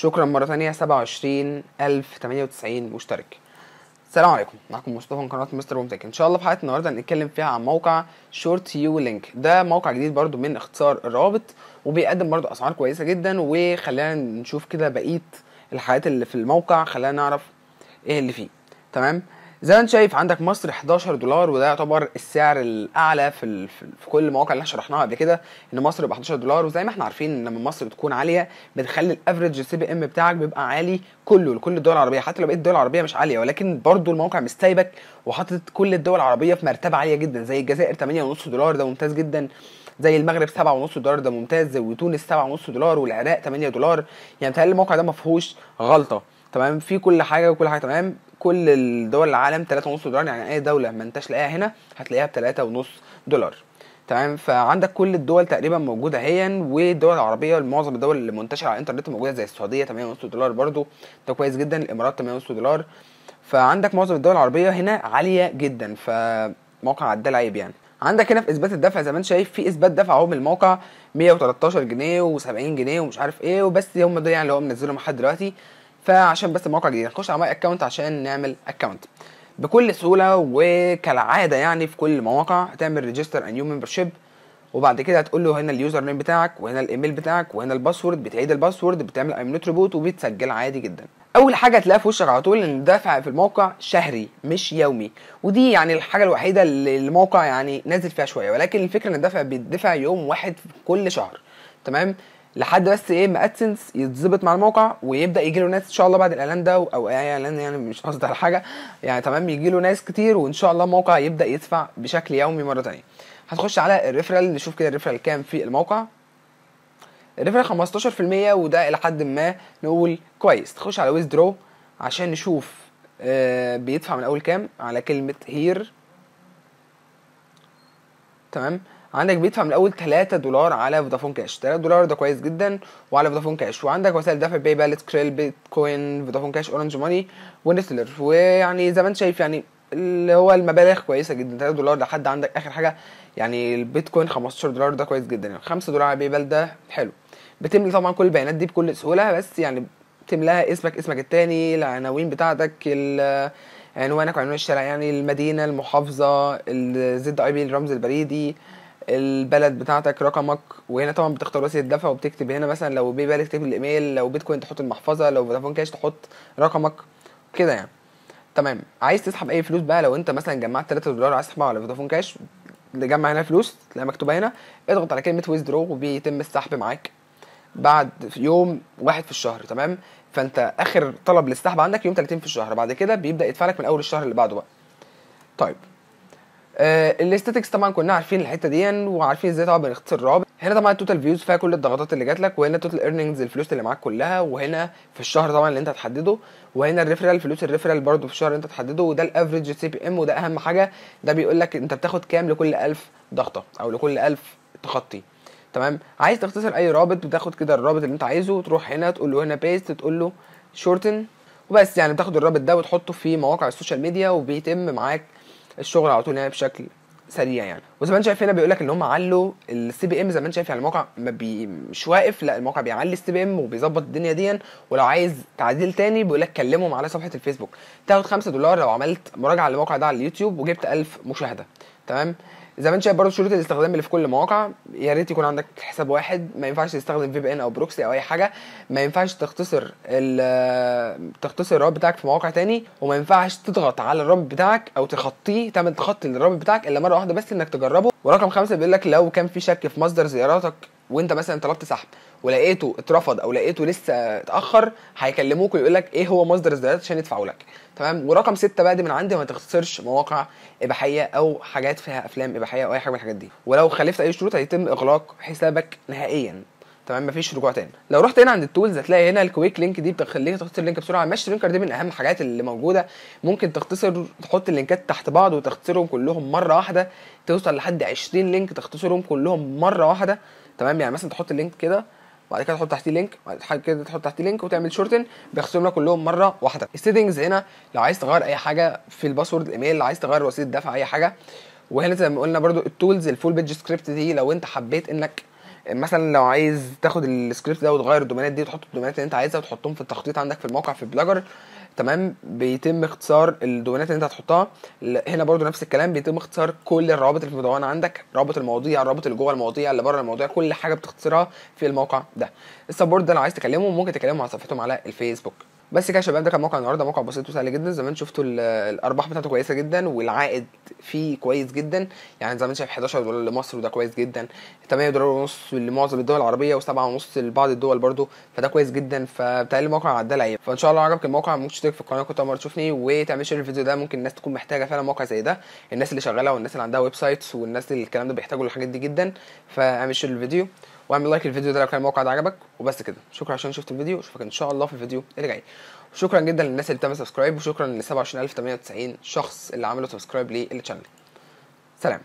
شكرا مرة تانية 27098 مشترك السلام عليكم معكم مصطفى من قناة مستر بومتك ان شاء الله في حلقة النهاردة هنتكلم فيها عن موقع شورت يو لينك ده موقع جديد برضو من اختصار الروابط وبيقدم برضو اسعار كويسة جدا وخلينا نشوف كده بقية الحاجات اللي في الموقع خلينا نعرف ايه اللي فيه تمام زي ما انت شايف عندك مصر 11 دولار وده يعتبر السعر الاعلى في في كل المواقع اللي احنا شرحناها قبل كده ان مصر ب 11 دولار وزي ما احنا عارفين لما مصر بتكون عاليه بتخلي الافريج سي بي ام بتاعك بيبقى عالي كله لكل الدول العربيه حتى لو بقيت الدول العربيه مش عاليه ولكن برضو الموقع مستايبك وحاطط كل الدول العربيه في مرتبه عاليه جدا زي الجزائر 8.5 دولار ده ممتاز جدا زي المغرب 7.5 دولار ده ممتاز وتونس 7.5 دولار والعراق 8 دولار يعني بتهيألي الموقع ده ما فيهوش غلطه تمام في كل حاجه وكل حاجه تمام كل الدول العالم 3.5 دولار يعني اي دوله ما انتش لاقيها هنا هتلاقيها ب 3.5 دولار تمام فعندك كل الدول تقريبا موجوده اهيا والدول العربيه معظم الدول اللي منتشره على الانترنت موجوده زي السعوديه 8.5 دولار برضو ده كويس جدا الامارات 8.5 دولار فعندك معظم الدول العربيه هنا عاليه جدا فموقع عدال عيب يعني عندك هنا في اثبات الدفع زي ما انت شايف في اثبات دفع اهو من الموقع 113 جنيه و70 جنيه ومش عارف ايه وبس هم دول يعني اللي هو منزلهم لحد دلوقتي فعشان بس موقع جديد نخش على ماي اكونت عشان نعمل اكونت بكل سهوله وكالعاده يعني في كل المواقع هتعمل ريجستر نيو ممبرشيب وبعد كده هتقول له هنا اليوزر نيم بتاعك وهنا الايميل بتاعك وهنا الباسورد بتعيد الباسورد بتعمل نوت ريبوت وبتسجل عادي جدا اول حاجه هتلاقيها في وشك على طول ان الدفع في الموقع شهري مش يومي ودي يعني الحاجه الوحيده اللي الموقع يعني نازل فيها شويه ولكن الفكره ان الدفع بيدفع يوم واحد في كل شهر تمام لحد بس ايه ما ادسنس يتظبط مع الموقع ويبدا يجي له ناس ان شاء الله بعد الاعلان ده او اي اعلان يعني مش قصدي على حاجه يعني تمام يجي له ناس كتير وان شاء الله الموقع يبدا يدفع بشكل يومي مره تانية هتخش على الريفرال نشوف كده الريفرال كام في الموقع الريفرال 15% وده الى حد ما نقول كويس تخش على ويزدرو عشان نشوف آه، بيدفع من اول كام على كلمه هير تمام عندك بيدفع من الاول 3 دولار على فودافون كاش 3 دولار ده كويس جدا وعلى فودافون كاش وعندك وسائل دفع باي بال كريل بيتكوين فودافون كاش اورنج ماني ونسلر ويعني زي ما انت شايف يعني اللي هو المبالغ كويسه جدا 3 دولار لحد عندك اخر حاجه يعني البيتكوين 15 دولار ده كويس جدا يعني 5 دولار على باي بال ده حلو بتملي طبعا كل البيانات دي بكل سهوله بس يعني تملاها اسمك اسمك التاني العناوين بتاعتك عنوانك وعنوان الشارع يعني المدينه المحافظه الزد اي بي الرمز البريدي البلد بتاعتك رقمك وهنا طبعا بتختار وسيله الدفع وبتكتب هنا مثلا لو بي بال تكتب الايميل لو بيتكوين تحط المحفظه لو فودافون كاش تحط رقمك كده يعني تمام عايز تسحب اي فلوس بقى لو انت مثلا جمعت 3 دولار عايز تسحبها على فودافون كاش تجمع هنا فلوس تلاقي مكتوبه هنا اضغط على كلمه ويزدرو وبيتم السحب معاك بعد يوم واحد في الشهر تمام فانت اخر طلب للسحب عندك يوم 30 في الشهر بعد كده بيبدا يدفع لك من اول الشهر اللي بعده بقى طيب آه، الاستاتكس طبعا كنا عارفين الحته دي وعارفين ازاي طبعا بنختصر الرابط هنا طبعا التوتال فيوز فيها كل الضغطات اللي جات لك وهنا التوتال ايرنينجز الفلوس اللي معاك كلها وهنا في الشهر طبعا اللي انت هتحدده وهنا الريفرال فلوس الريفرال برده في الشهر اللي انت هتحدده وده الافريج سي بي ام وده اهم حاجه ده بيقول لك انت بتاخد كام لكل 1000 ضغطه او لكل 1000 تخطي تمام عايز تختصر اي رابط بتاخد كده الرابط اللي انت عايزه وتروح هنا تقول له هنا بيست تقول له شورتن وبس يعني بتاخد الرابط ده وتحطه في مواقع السوشيال ميديا وبيتم معاك الشغل على طول يعني بشكل سريع يعني وزي ما انت شايف هنا بيقول لك ان هم علوا السي بي ام زي ما انت شايف يعني الموقع ما بي مش واقف لا الموقع بيعلي السي بي ام وبيظبط الدنيا دي ولو عايز تعديل تاني بيقول لك كلمهم على صفحه الفيسبوك تاخد 5 دولار لو عملت مراجعه للموقع ده على اليوتيوب وجبت 1000 مشاهده تمام زي ما انت شايف برضه شروط الاستخدام اللي في كل مواقع يا ريت يكون عندك حساب واحد ما ينفعش تستخدم في بي ان او بروكسي او اي حاجه ما ينفعش تختصر ال آه، تختصر الرابط بتاعك في مواقع تاني وما ينفعش تضغط على الرابط بتاعك او تخطيه تعمل تخطي للرابط بتاعك الا مره واحده بس انك تجربه ورقم خمسه بيقول لك لو كان في شك في مصدر زياراتك وانت مثلا طلبت سحب ولقيته اترفض او لقيته لسه اتاخر هيكلموك ويقول لك ايه هو مصدر الزيادات عشان يدفعوا لك تمام ورقم ستة بقى دي من عندي ما تخسرش مواقع اباحيه او حاجات فيها افلام اباحيه او اي حاجه من الحاجات دي ولو خالفت اي شروط هيتم اغلاق حسابك نهائيا تمام مفيش رجوع تاني لو رحت هنا عند التولز هتلاقي هنا الكويك لينك دي بتخليك تختصر اللينك بسرعه ماش لينكر دي من اهم الحاجات اللي موجوده ممكن تختصر تحط اللينكات تحت بعض وتختصرهم كلهم مره واحده توصل لحد 20 لينك تختصرهم كلهم مره واحده تمام يعني مثلا تحط اللينك كده بعد كده تحط تحتيه لينك بعد كده تحط تحتيه لينك وتعمل شورتن بيخصم لك كلهم مره واحده السيتنجز هنا لو عايز تغير اي حاجه في الباسورد الايميل عايز تغير وسيله دفع اي حاجه وهنا زي ما قلنا برده التولز الفول بيج سكريبت دي لو انت حبيت انك مثلا لو عايز تاخد السكريبت ده وتغير الدومينات دي وتحط الدومينات اللي انت عايزها وتحطهم في التخطيط عندك في الموقع في بلاجر تمام بيتم اختصار الدومينات اللي انت هتحطها هنا برضو نفس الكلام بيتم اختصار كل الروابط اللي في المدونه عندك رابط المواضيع الرابط اللي جوه المواضيع اللي بره المواضيع كل حاجه بتختصرها في الموقع ده السبورت ده لو عايز تكلمه ممكن تكلمه على صفحتهم على الفيسبوك بس كده يا شباب ده كان موقع النهارده موقع بسيط وسهل جدا زي ما شفتوا الارباح بتاعته كويسه جدا والعائد فيه كويس جدا يعني زي ما شايف 11 دولار لمصر وده كويس جدا 8 دولار ونص لمعظم الدول العربيه و7 ونص لبعض الدول برده فده كويس جدا فبتهيألي الموقع عدى عيب فان شاء الله عجبك الموقع ممكن تشترك في القناه كنت عمر تشوفني وتعمل شير الفيديو ده ممكن الناس تكون محتاجه فعلا موقع زي ده الناس اللي شغاله والناس اللي عندها ويب سايتس والناس اللي الكلام ده بيحتاجوا الحاجات دي جدا فاعمل شير الفيديو واعمل لايك للفيديو ده لو كان الموقع ده عجبك وبس كده شكرا عشان شفت الفيديو اشوفك ان شاء الله في الفيديو اللي جاي شكرا جدا للناس اللي بتعمل سبسكرايب وشكرا ل 27098 شخص اللي عملوا سبسكرايب للشانل سلام